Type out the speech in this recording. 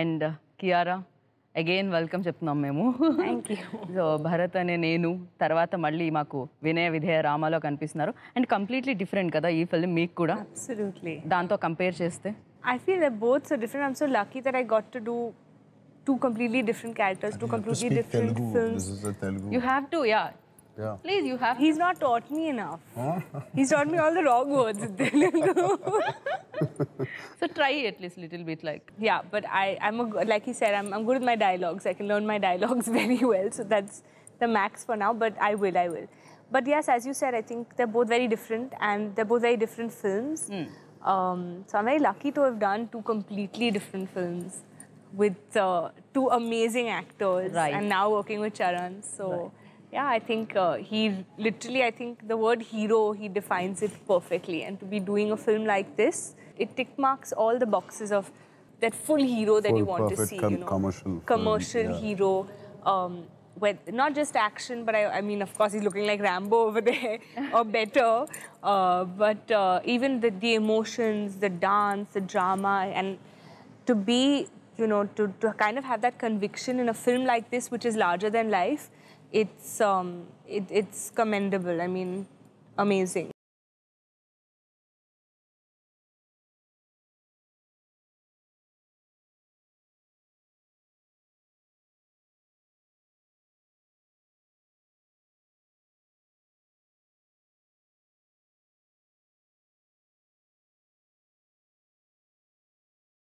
And Kiara again welcome చెప్తున్నాం మేము so Bharat అనే నేను తర్వాత మళ్ళీ మాకు వినయ విధేయ రామాలో కనిపిస్తున్నారు అండ్ కంప్లీట్లీ డిఫరెంట్ కదా ఈ ఫిల్మ్ మీకు కూడా దాంతో కంపేర్ చేస్తే I feel both so different I'm so lucky that I got to do two completely different characters two completely different films you have to ya Please, you have. He's not taught me enough He's taught me all the wrong words in at least little bit like. Yeah, but I, I'm a, like he said, I'm, I'm good with my dialogues. I can learn my dialogues very well. So that's the max for now, but I will, I will. But yes, as you said, I think they're both very different and they're both very different films. Mm. Um, so I'm very lucky to have done two completely different films with uh, two amazing actors right. and now working with Charan. So. Right. Yeah, I think uh, he literally, I think the word hero, he defines it perfectly. And to be doing a film like this, it tick marks all the boxes of that full hero full that you want to see. Com you know, commercial, commercial film, yeah. hero. Um, with not just action, but I, I, mean, of course, he's looking like Rambo over there, or better. Uh, but uh, even the, the emotions, the dance, the drama, and to be, you know, to, to kind of have that conviction in a film like this, which is larger than life, it's um, it, it's commendable. I mean, amazing.